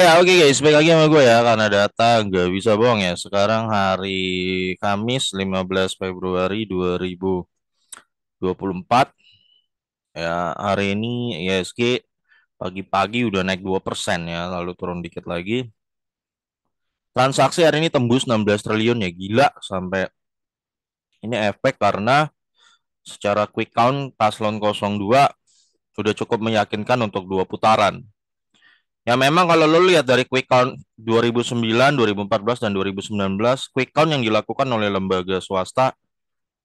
Ya oke guys, balik lagi sama gue ya karena data nggak bisa bohong ya. Sekarang hari Kamis 15 Februari 2024. Ya hari ini ISG pagi-pagi udah naik 2% ya, lalu turun dikit lagi. Transaksi hari ini tembus 16 triliun ya, gila sampai ini efek karena secara quick count paslon 02 sudah cukup meyakinkan untuk dua putaran Ya memang kalau lo lihat dari quick count 2009, 2014 dan 2019, quick count yang dilakukan oleh lembaga swasta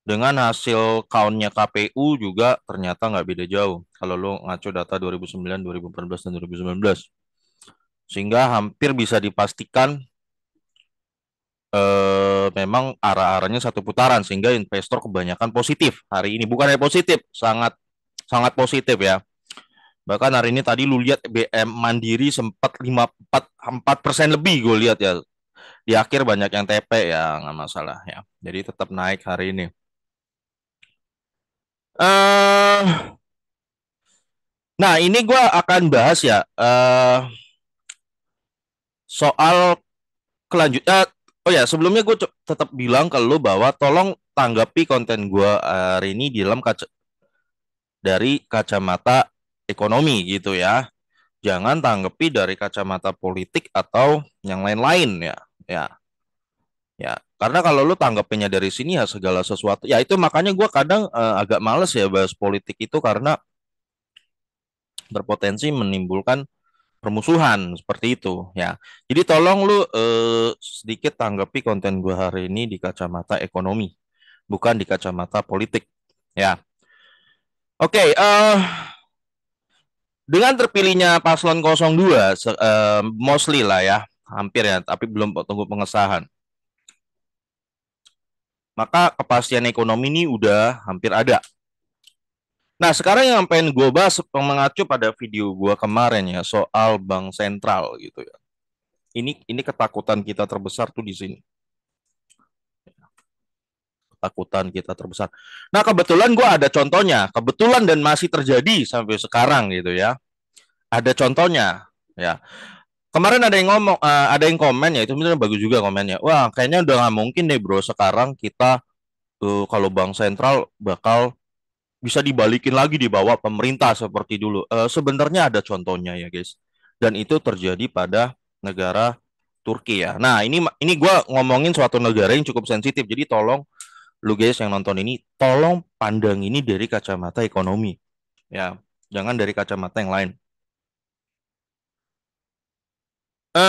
dengan hasil countnya KPU juga ternyata nggak beda jauh. Kalau lo ngaco data 2009, 2014 dan 2019, sehingga hampir bisa dipastikan eh, memang arah-arahnya satu putaran sehingga investor kebanyakan positif hari ini. Bukan hanya positif, sangat sangat positif ya Bahkan hari ini tadi lu lihat BM Mandiri sempat 54 persen lebih gue lihat ya. Di akhir banyak yang TP ya, nggak masalah ya. Jadi tetap naik hari ini. Uh, nah ini gue akan bahas ya uh, soal kelanjutnya Uh, eh, oh ya sebelumnya gue tetap bilang ke lu bahwa tolong tanggapi konten gue hari ini di dalam kaca dari kacamata ekonomi gitu ya. Jangan tanggapi dari kacamata politik atau yang lain-lain ya. Ya. Ya, karena kalau lu tanggapinnya dari sini ya segala sesuatu. Ya itu makanya gua kadang uh, agak males ya bahas politik itu karena berpotensi menimbulkan permusuhan seperti itu ya. Jadi tolong lu uh, sedikit tanggapi konten gue hari ini di kacamata ekonomi, bukan di kacamata politik ya. Oke, okay, uh, eh, dengan terpilihnya paslon 02 uh, eh, mostly lah ya, hampir ya, tapi belum tunggu pengesahan. Maka kepastian ekonomi ini udah hampir ada. Nah, sekarang yang pengen gue bahas mengacu pada video gue kemarin ya soal bank sentral gitu ya. Ini ini ketakutan kita terbesar tuh di sini ketakutan kita terbesar. Nah kebetulan gue ada contohnya, kebetulan dan masih terjadi sampai sekarang gitu ya. Ada contohnya ya. Kemarin ada yang ngomong, uh, ada yang komen ya itu sebenarnya bagus juga komennya. Wah kayaknya udah nggak mungkin deh bro sekarang kita uh, kalau bank sentral bakal bisa dibalikin lagi di bawah pemerintah seperti dulu. Uh, sebenarnya ada contohnya ya guys. Dan itu terjadi pada negara Turki ya. Nah ini ini gue ngomongin suatu negara yang cukup sensitif, jadi tolong lu guys yang nonton ini tolong pandang ini dari kacamata ekonomi ya jangan dari kacamata yang lain e,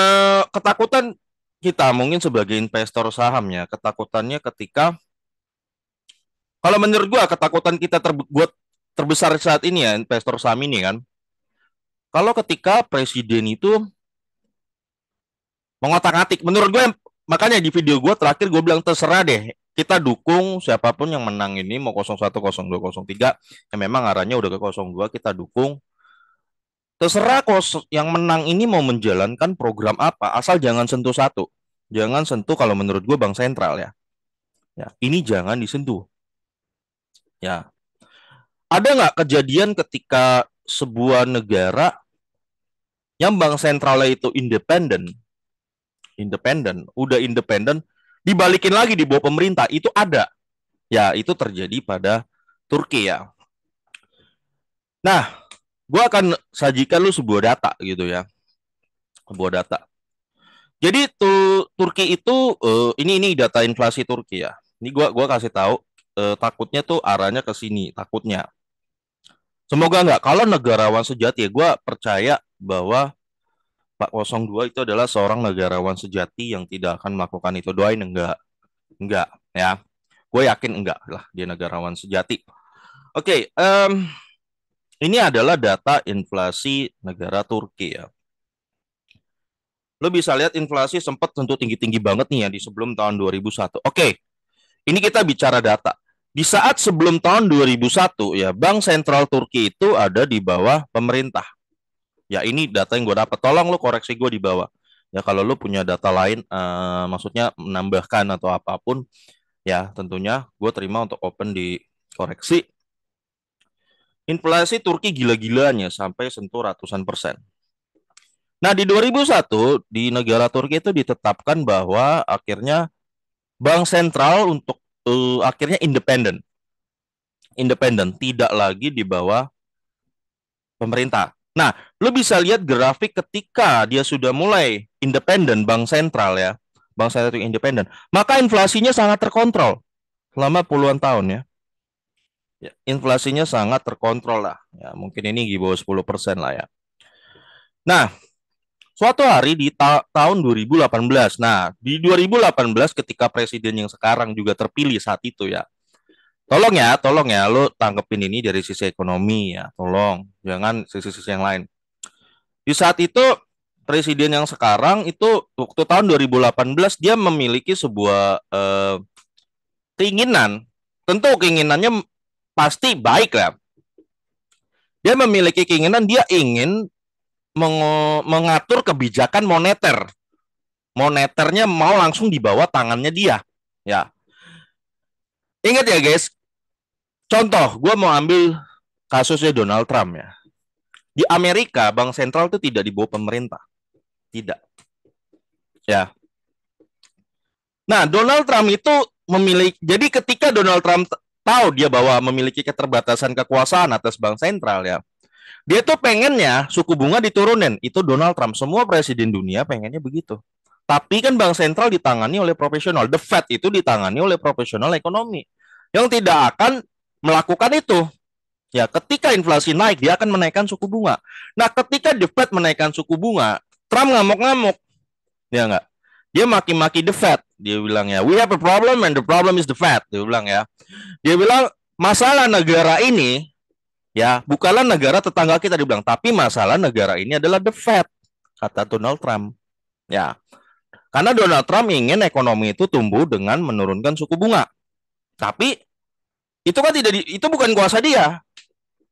ketakutan kita mungkin sebagai investor sahamnya ketakutannya ketika kalau menurut gua ketakutan kita terbuat terbesar saat ini ya investor saham ini kan kalau ketika presiden itu mengotak-atik menurut gue makanya di video gue terakhir gue bilang terserah deh kita dukung siapapun yang menang ini mau 01, 02, 03 yang memang arahnya udah ke 02 kita dukung. Terserah kos yang menang ini mau menjalankan program apa, asal jangan sentuh satu. Jangan sentuh kalau menurut gue Bank Sentral ya. Ya, ini jangan disentuh. Ya. Ada nggak kejadian ketika sebuah negara yang bank sentralnya itu independen, independen, udah independen, dibalikin lagi di bawah pemerintah itu ada. Ya, itu terjadi pada Turki ya. Nah, gue akan sajikan lu sebuah data gitu ya. Sebuah data. Jadi tu, Turki itu uh, ini ini data inflasi Turki ya. Ini gue gua kasih tahu uh, takutnya tuh arahnya ke sini, takutnya. Semoga enggak kalau negarawan sejati ya gua percaya bahwa 02 itu adalah seorang negarawan sejati yang tidak akan melakukan itu. Doain enggak. Enggak, ya. Gue yakin enggak lah dia negarawan sejati. Oke, okay, um, ini adalah data inflasi negara Turki ya. Lo bisa lihat inflasi sempat tentu tinggi-tinggi banget nih ya di sebelum tahun 2001. Oke, okay, ini kita bicara data. Di saat sebelum tahun 2001 ya, Bank Sentral Turki itu ada di bawah pemerintah ya ini data yang gue dapat tolong lo koreksi gue di bawah ya kalau lo punya data lain uh, maksudnya menambahkan atau apapun ya tentunya gue terima untuk open di koreksi inflasi Turki gila-gilanya sampai sentuh ratusan persen nah di 2001 di negara Turki itu ditetapkan bahwa akhirnya bank sentral untuk uh, akhirnya independen independen tidak lagi di bawah pemerintah Nah, Lo bisa lihat grafik ketika dia sudah mulai independen bank sentral ya. Bank sentral itu independen. Maka inflasinya sangat terkontrol selama puluhan tahun ya. ya inflasinya sangat terkontrol lah. Ya, mungkin ini di bawah 10% lah ya. Nah, suatu hari di ta tahun 2018. Nah, di 2018 ketika presiden yang sekarang juga terpilih saat itu ya. Tolong ya, tolong ya, lo tangkepin ini dari sisi ekonomi ya, tolong. Jangan sisi-sisi yang lain. Di saat itu presiden yang sekarang itu waktu tahun 2018 dia memiliki sebuah eh, keinginan. Tentu keinginannya pasti baik lah. Dia memiliki keinginan dia ingin meng mengatur kebijakan moneter. Moneternya mau langsung dibawa tangannya dia, ya. Ingat ya guys, contoh gue mau ambil kasusnya Donald Trump ya. Di Amerika, bank sentral itu tidak dibawa pemerintah. Tidak. Ya. Nah, Donald Trump itu memiliki jadi ketika Donald Trump tahu dia bahwa memiliki keterbatasan kekuasaan atas bank sentral ya. Dia tuh pengennya suku bunga diturunin. Itu Donald Trump. Semua presiden dunia pengennya begitu. Tapi kan bank sentral ditangani oleh profesional. The Fed itu ditangani oleh profesional ekonomi yang tidak akan melakukan itu. Ya, ketika inflasi naik, dia akan menaikkan suku bunga. Nah, ketika The Fed menaikkan suku bunga, Trump ngamuk-ngamuk. Ya nggak? Dia maki-maki The Fed. Dia bilang ya, we have a problem and the problem is the Fed. Dia bilang ya. Dia bilang masalah negara ini ya bukanlah negara tetangga kita dibilang, tapi masalah negara ini adalah the Fed kata Donald Trump. Ya. Karena Donald Trump ingin ekonomi itu tumbuh dengan menurunkan suku bunga. Tapi itu kan tidak di, itu bukan kuasa dia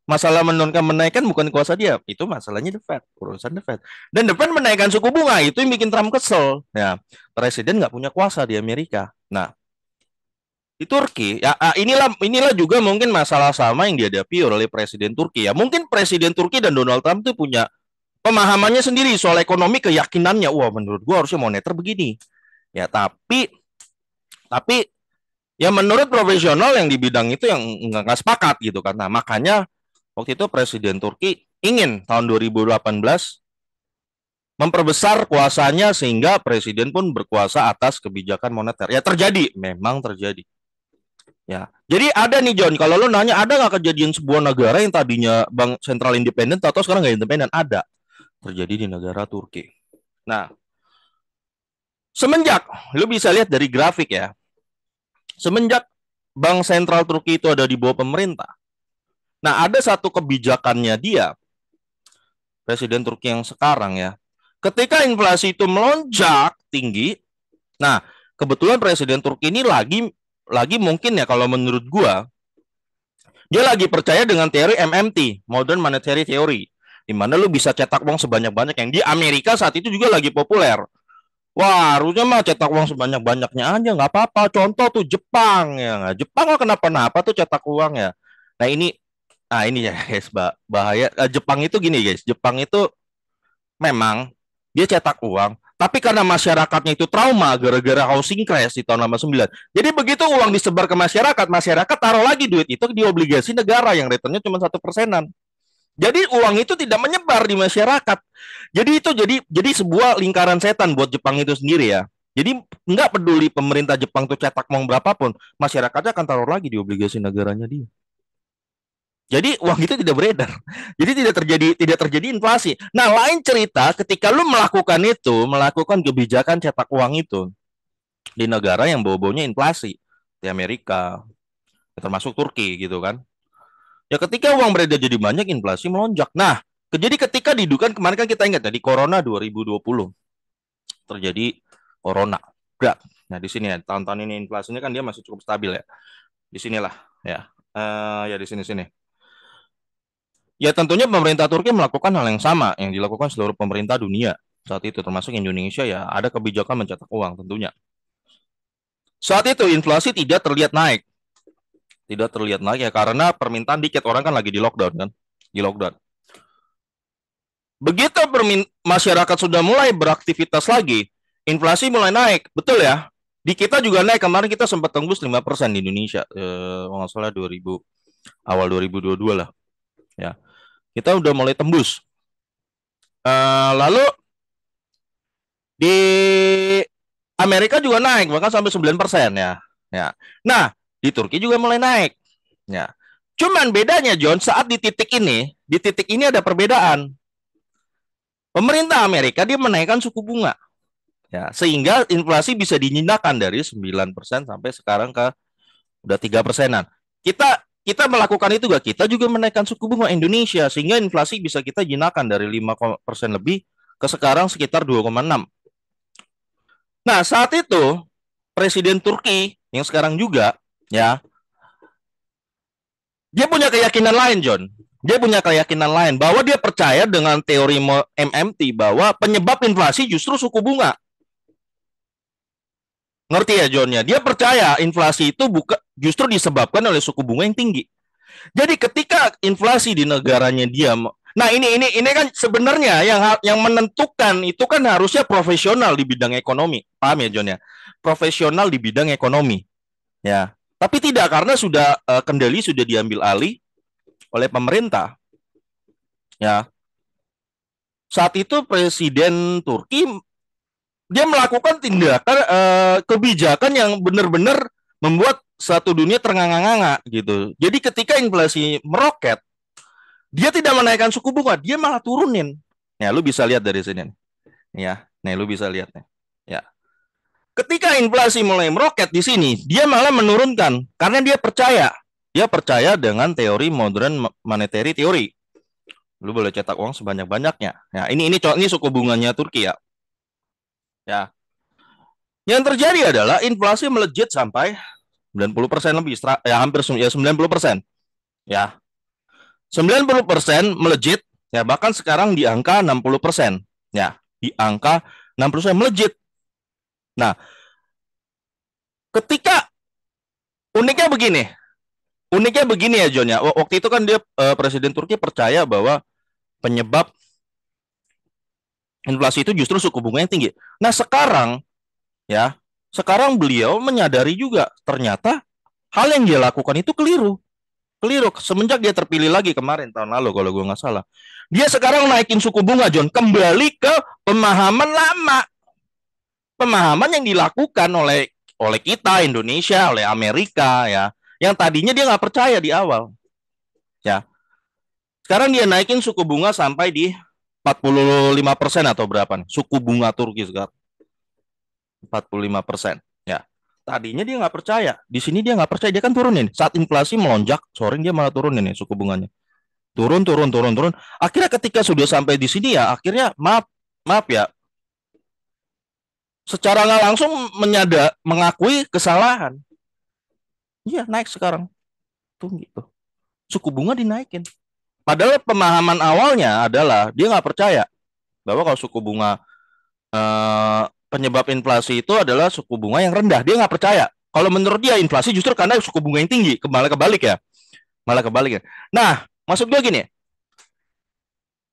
masalah menurunkan menaikkan bukan kuasa dia itu masalahnya the Fed urusan the Fed dan the Fed menaikkan suku bunga itu yang bikin Trump kesel ya presiden nggak punya kuasa di Amerika nah di Turki ya ah, inilah inilah juga mungkin masalah sama yang dihadapi oleh presiden Turki ya mungkin presiden Turki dan Donald Trump itu punya pemahamannya sendiri soal ekonomi keyakinannya wah menurut gua harusnya moneter begini ya tapi tapi ya menurut profesional yang di bidang itu yang nggak sepakat gitu karena makanya waktu itu Presiden Turki ingin tahun 2018 memperbesar kuasanya sehingga presiden pun berkuasa atas kebijakan moneter. Ya terjadi, memang terjadi. Ya, jadi ada nih John. Kalau lo nanya ada nggak kejadian sebuah negara yang tadinya bank sentral independen atau sekarang nggak independen? Ada terjadi di negara Turki. Nah, semenjak lo bisa lihat dari grafik ya, semenjak bank sentral Turki itu ada di bawah pemerintah, Nah, ada satu kebijakannya dia, Presiden Turki yang sekarang ya. Ketika inflasi itu melonjak tinggi, nah kebetulan Presiden Turki ini lagi lagi mungkin ya kalau menurut gua dia lagi percaya dengan teori MMT, Modern Monetary Theory, di mana lu bisa cetak uang sebanyak-banyak yang di Amerika saat itu juga lagi populer. Wah, harusnya mah cetak uang sebanyak-banyaknya aja, nggak apa-apa. Contoh tuh Jepang ya, Jepang nggak kenapa-napa tuh cetak uang ya. Nah ini ah ini ya guys bah bahaya uh, Jepang itu gini guys Jepang itu memang dia cetak uang tapi karena masyarakatnya itu trauma gara-gara housing crash di tahun 89. Jadi begitu uang disebar ke masyarakat, masyarakat taruh lagi duit itu di obligasi negara yang returnnya cuma satu persenan. Jadi uang itu tidak menyebar di masyarakat. Jadi itu jadi jadi sebuah lingkaran setan buat Jepang itu sendiri ya. Jadi nggak peduli pemerintah Jepang tuh cetak uang berapapun, masyarakatnya akan taruh lagi di obligasi negaranya dia. Jadi uang itu tidak beredar. Jadi tidak terjadi tidak terjadi inflasi. Nah, lain cerita ketika lu melakukan itu, melakukan kebijakan cetak uang itu di negara yang bobonya inflasi, di Amerika, ya termasuk Turki gitu kan. Ya ketika uang beredar jadi banyak, inflasi melonjak. Nah, jadi ketika didukan kemarin kan kita ingat tadi ya di Corona 2020 terjadi Corona. Berat. Nah, di sini ya tahun-tahun ini inflasinya kan dia masih cukup stabil ya. Di sinilah ya. Uh, ya di sini sini. Ya tentunya pemerintah Turki melakukan hal yang sama yang dilakukan seluruh pemerintah dunia saat itu termasuk Indonesia ya ada kebijakan mencetak uang tentunya. Saat itu inflasi tidak terlihat naik. Tidak terlihat naik ya karena permintaan dikit orang kan lagi di lockdown kan. Di lockdown. Begitu masyarakat sudah mulai beraktivitas lagi, inflasi mulai naik. Betul ya? Di kita juga naik. Kemarin kita sempat tembus 5% di Indonesia. Eh, nggak salah 2000 awal 2022 lah. Ya. Kita udah mulai tembus. Uh, lalu di Amerika juga naik bahkan sampai 9% ya. Ya. Nah, di Turki juga mulai naik. Ya. Cuman bedanya John saat di titik ini, di titik ini ada perbedaan. Pemerintah Amerika dia menaikkan suku bunga. Ya, sehingga inflasi bisa dinyindakan dari 9% sampai sekarang ke udah 3 persenan. Kita kita melakukan itu gak? kita juga menaikkan suku bunga Indonesia sehingga inflasi bisa kita jinakan dari 5% lebih ke sekarang sekitar 2,6. Nah, saat itu presiden Turki yang sekarang juga ya dia punya keyakinan lain, John. Dia punya keyakinan lain bahwa dia percaya dengan teori MMT bahwa penyebab inflasi justru suku bunga. Ngerti ya Johnnya? Dia percaya inflasi itu buka, justru disebabkan oleh suku bunga yang tinggi. Jadi ketika inflasi di negaranya dia Nah, ini ini ini kan sebenarnya yang yang menentukan itu kan harusnya profesional di bidang ekonomi. Paham ya John Profesional di bidang ekonomi. Ya. Tapi tidak karena sudah uh, kendali sudah diambil alih oleh pemerintah. Ya. Saat itu presiden Turki dia melakukan tindakan uh, kebijakan yang benar-benar membuat satu dunia ternganga-nganga gitu. Jadi ketika inflasi meroket, dia tidak menaikkan suku bunga, dia malah turunin. Ya, lu bisa lihat dari sini Ya, nih lu bisa lihat nih. Ya. Ketika inflasi mulai meroket di sini, dia malah menurunkan karena dia percaya. Dia percaya dengan teori modern monetary theory. Lu boleh cetak uang sebanyak-banyaknya. Ya, ini ini ini suku bunganya Turki ya. Ya. Yang terjadi adalah inflasi melejit sampai 90% lebih, ya hampir ya 90%. Ya. 90% melejit, ya bahkan sekarang di angka 60%. Ya, di angka 60% melejit. Nah, ketika uniknya begini. Uniknya begini ya John ya. Waktu itu kan dia eh, presiden Turki percaya bahwa penyebab inflasi itu justru suku bunga yang tinggi. Nah sekarang ya sekarang beliau menyadari juga ternyata hal yang dia lakukan itu keliru. Keliru semenjak dia terpilih lagi kemarin tahun lalu kalau gue nggak salah. Dia sekarang naikin suku bunga John kembali ke pemahaman lama. Pemahaman yang dilakukan oleh oleh kita Indonesia, oleh Amerika ya. Yang tadinya dia nggak percaya di awal. Ya. Sekarang dia naikin suku bunga sampai di 45 persen atau berapa nih? Suku bunga Turki sekarang 45 persen. Ya, tadinya dia nggak percaya. Di sini dia nggak percaya. Dia kan turunin. Saat inflasi melonjak, sore dia malah turunin nih suku bunganya. Turun, turun, turun, turun. Akhirnya ketika sudah sampai di sini ya, akhirnya maaf, maaf ya. Secara nggak langsung menyadap mengakui kesalahan. Iya, naik sekarang. Tuh gitu. Suku bunga dinaikin. Padahal pemahaman awalnya adalah dia nggak percaya bahwa kalau suku bunga eh, penyebab inflasi itu adalah suku bunga yang rendah. Dia nggak percaya. Kalau menurut dia inflasi justru karena suku bunga yang tinggi. kembali kebalik ya. Malah kebalik ya. Nah, maksud gue gini.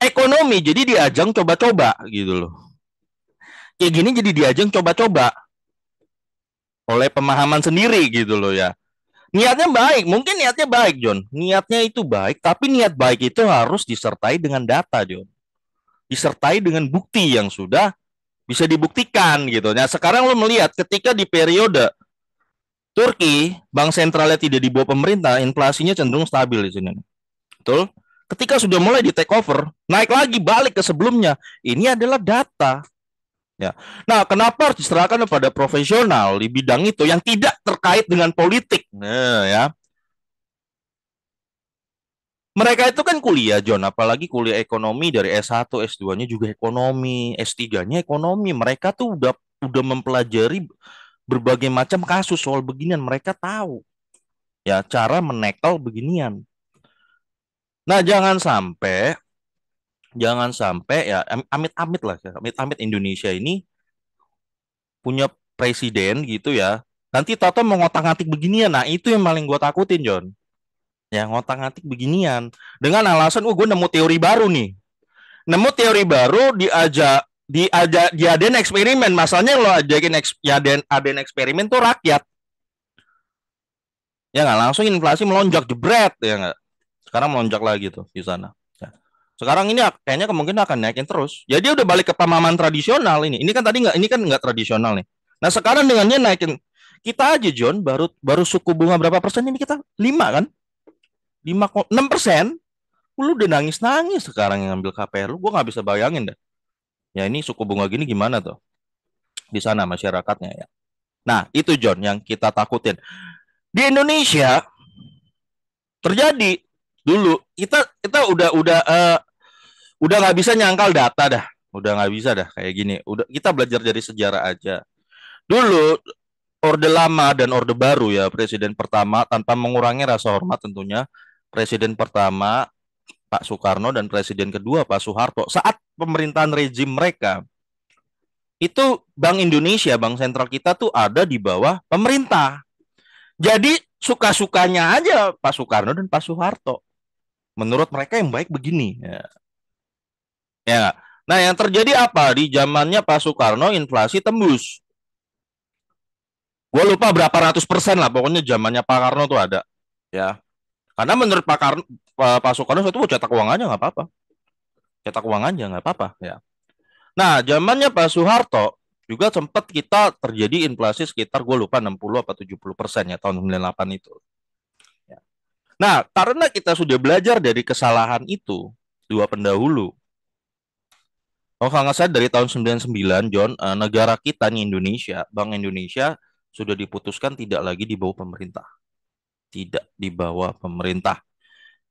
Ekonomi jadi diajang coba-coba gitu loh. Kayak gini jadi diajang coba-coba oleh pemahaman sendiri gitu loh ya niatnya baik, mungkin niatnya baik, John. Niatnya itu baik, tapi niat baik itu harus disertai dengan data, John. Disertai dengan bukti yang sudah bisa dibuktikan gitu. Nah, sekarang lo melihat ketika di periode Turki, bank sentralnya tidak dibawa pemerintah, inflasinya cenderung stabil di sini. Betul? Ketika sudah mulai di take over, naik lagi balik ke sebelumnya. Ini adalah data. Ya. Nah, kenapa harus diserahkan kepada profesional di bidang itu yang tidak terkait dengan politik? Nah, ya. Mereka itu kan kuliah, John, apalagi kuliah ekonomi dari S1, S2-nya juga ekonomi, S3-nya ekonomi. Mereka tuh udah udah mempelajari berbagai macam kasus soal beginian, mereka tahu. Ya, cara menekel beginian. Nah, jangan sampai jangan sampai ya amit-amit lah amit-amit Indonesia ini punya presiden gitu ya nanti Toto mau ngotak-ngatik beginian nah itu yang paling gue takutin John ya ngotak-ngatik beginian dengan alasan oh uh, gue nemu teori baru nih nemu teori baru diajak diajak diadain eksperimen masalahnya lo ajakin eks, diadain, adain eksperimen tuh rakyat ya nggak langsung inflasi melonjak jebret ya nggak sekarang melonjak lagi tuh di sana sekarang ini kayaknya kemungkinan akan naikin terus. Ya udah balik ke pemahaman tradisional ini. Ini kan tadi nggak ini kan nggak tradisional nih. Nah sekarang dengannya naikin kita aja John baru baru suku bunga berapa persen ini kita lima kan? Lima enam persen. Lu udah nangis nangis sekarang yang ngambil KPR lu. Gue nggak bisa bayangin deh Ya ini suku bunga gini gimana tuh di sana masyarakatnya ya. Nah itu John yang kita takutin. Di Indonesia terjadi dulu kita kita udah udah uh, udah nggak bisa nyangkal data dah udah nggak bisa dah kayak gini udah kita belajar dari sejarah aja dulu orde lama dan orde baru ya presiden pertama tanpa mengurangi rasa hormat tentunya presiden pertama Pak Soekarno dan presiden kedua Pak Soeharto saat pemerintahan rezim mereka itu Bank Indonesia, Bank Sentral kita tuh ada di bawah pemerintah. Jadi suka-sukanya aja Pak Soekarno dan Pak Soeharto. Menurut mereka yang baik begini. Ya. Ya. Nah, yang terjadi apa? Di zamannya Pak Soekarno inflasi tembus. Gue lupa berapa ratus persen lah, pokoknya zamannya Pak Karno tuh ada. Ya. Karena menurut Pak Karno, Pak Soekarno itu cetak uang aja nggak apa-apa. Cetak uang aja nggak apa-apa. Ya. Nah, zamannya Pak Soeharto juga sempat kita terjadi inflasi sekitar gue lupa 60 apa 70 persen ya tahun 98 itu. Ya. Nah, karena kita sudah belajar dari kesalahan itu dua pendahulu, Oh, kalau nggak salah dari tahun 99, John, uh, negara kita nih Indonesia, Bank Indonesia sudah diputuskan tidak lagi di bawah pemerintah. Tidak di bawah pemerintah.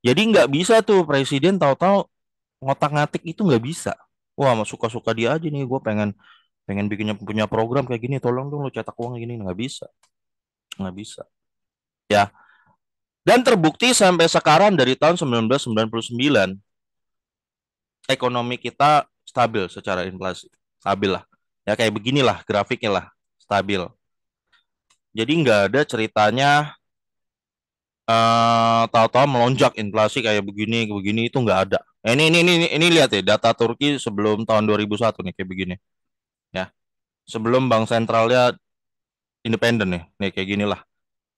Jadi nggak bisa tuh presiden tahu-tahu ngotak-ngatik itu nggak bisa. Wah, suka-suka dia aja nih, gue pengen pengen bikinnya punya program kayak gini, tolong dong lo cetak uang gini, nggak bisa, nggak bisa. Ya, dan terbukti sampai sekarang dari tahun 1999 ekonomi kita stabil secara inflasi stabil lah ya kayak beginilah grafiknya lah stabil jadi nggak ada ceritanya uh, tahu-tahu melonjak inflasi kayak begini begini itu nggak ada eh, ini ini ini ini lihat ya data Turki sebelum tahun 2001 nih kayak begini ya sebelum bank sentralnya independen nih nih kayak gini lah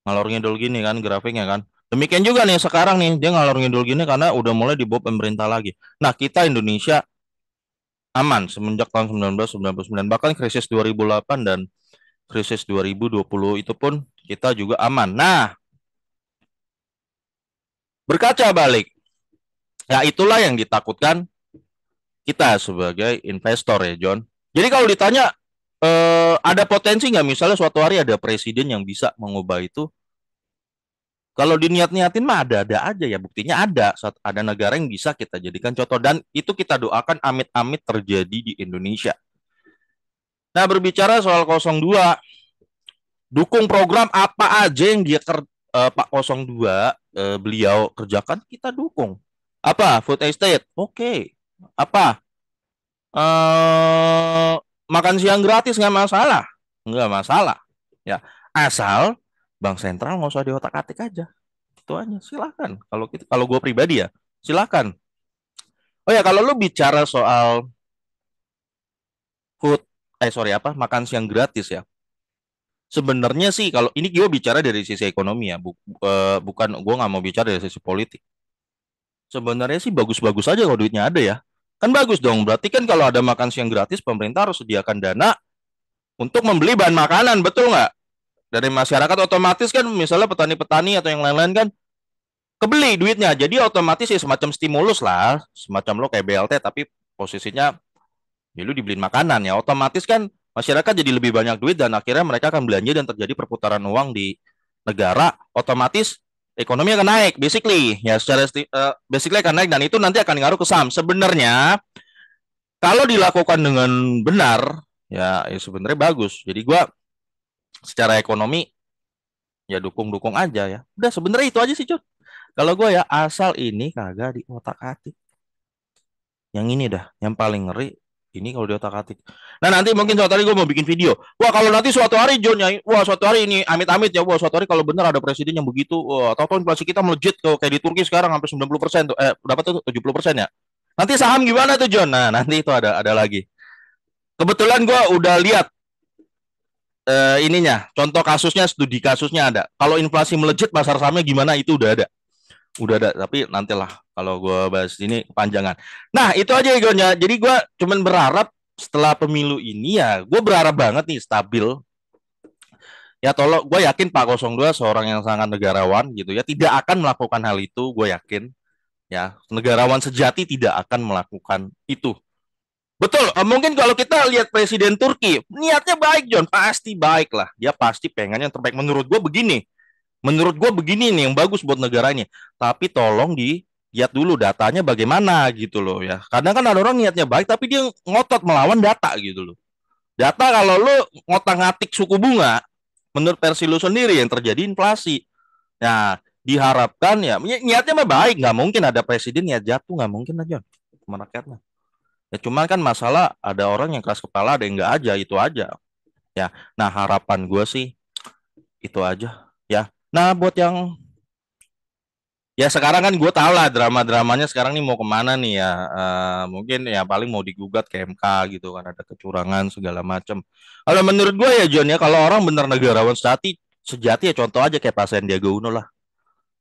ngalor ngidul gini kan grafiknya kan demikian juga nih sekarang nih dia ngalor ngidul gini karena udah mulai dibawa pemerintah lagi nah kita Indonesia aman semenjak tahun 1999 bahkan krisis 2008 dan krisis 2020 itu pun kita juga aman. Nah, berkaca balik. Ya itulah yang ditakutkan kita sebagai investor ya John. Jadi kalau ditanya eh, ada potensi nggak misalnya suatu hari ada presiden yang bisa mengubah itu, kalau diniat-niatin mah ada-ada aja ya, buktinya ada. Saat ada negara yang bisa kita jadikan contoh dan itu kita doakan amit-amit terjadi di Indonesia. Nah, berbicara soal 02, dukung program apa aja yang dia ker, eh, Pak 02 eh, beliau kerjakan kita dukung. Apa? Food estate. Oke. Okay. Apa? Eh makan siang gratis nggak masalah. Nggak masalah. Ya, asal bank sentral nggak usah otak atik aja itu aja silakan kalau kita kalau gue pribadi ya silakan oh ya kalau lu bicara soal food eh sorry apa makan siang gratis ya sebenarnya sih kalau ini gue bicara dari sisi ekonomi ya bu, eh, bukan gue nggak mau bicara dari sisi politik sebenarnya sih bagus-bagus aja kalau duitnya ada ya kan bagus dong berarti kan kalau ada makan siang gratis pemerintah harus sediakan dana untuk membeli bahan makanan betul nggak dari masyarakat otomatis kan misalnya petani-petani atau yang lain-lain kan kebeli duitnya. Jadi otomatis ya semacam stimulus lah, semacam lo kayak BLT tapi posisinya ya lu dibeliin makanan ya. Otomatis kan masyarakat jadi lebih banyak duit dan akhirnya mereka akan belanja dan terjadi perputaran uang di negara otomatis ekonomi akan naik basically ya secara uh, basically akan naik dan itu nanti akan ngaruh ke saham sebenarnya kalau dilakukan dengan benar ya, ya sebenarnya bagus jadi gua secara ekonomi ya dukung-dukung aja ya. Udah sebenarnya itu aja sih, Cut. Kalau gue ya asal ini kagak di otak atik. Yang ini dah, yang paling ngeri ini kalau di otak atik. Nah nanti mungkin suatu hari gue mau bikin video. Wah kalau nanti suatu hari John ya, wah suatu hari ini amit-amit ya, wah suatu hari kalau bener ada presiden yang begitu, wah tahu inflasi kita melejit ke kayak di Turki sekarang hampir 90 persen tuh, eh dapat tuh 70 persen ya. Nanti saham gimana tuh John? Nah nanti itu ada ada lagi. Kebetulan gue udah lihat eh, ininya, contoh kasusnya, studi kasusnya ada. Kalau inflasi melejit pasar sahamnya gimana itu udah ada. Udah ada, tapi nantilah kalau gue bahas ini panjangan. Nah itu aja egonya. Jadi gue cuman berharap setelah pemilu ini ya, gue berharap banget nih stabil. Ya tolong, gue yakin Pak 02 seorang yang sangat negarawan gitu ya, tidak akan melakukan hal itu, gue yakin. Ya, negarawan sejati tidak akan melakukan itu Betul, eh, mungkin kalau kita lihat Presiden Turki, niatnya baik John, pasti baik lah. Dia pasti pengen yang terbaik. Menurut gue begini, menurut gue begini nih yang bagus buat negaranya. Tapi tolong di lihat dulu datanya bagaimana gitu loh ya. Kadang kan ada orang niatnya baik tapi dia ngotot melawan data gitu loh. Data kalau lo ngotak-ngatik suku bunga, menurut versi lo sendiri yang terjadi inflasi. Nah, diharapkan ya niatnya mah baik nggak mungkin ada presiden niat jatuh nggak mungkin aja sama rakyatnya. Ya cuman kan masalah ada orang yang keras kepala ada yang enggak aja itu aja. Ya. Nah, harapan gue sih itu aja ya. Nah, buat yang ya sekarang kan gue tau lah drama-dramanya sekarang nih mau kemana nih ya uh, mungkin ya paling mau digugat ke MK gitu kan ada kecurangan segala macam kalau menurut gue ya John ya kalau orang bener negarawan sejati sejati ya contoh aja kayak pasien dia Uno lah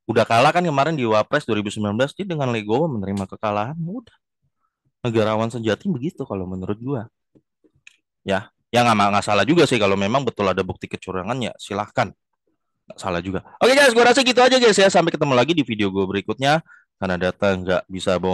udah kalah kan kemarin di Wapres 2019 dia dengan Lego menerima kekalahan udah negarawan sejati begitu kalau menurut gua ya ya nggak nggak salah juga sih kalau memang betul ada bukti kecurangan ya silahkan nggak salah juga oke guys gua rasa gitu aja guys ya sampai ketemu lagi di video gua berikutnya karena data nggak bisa bohong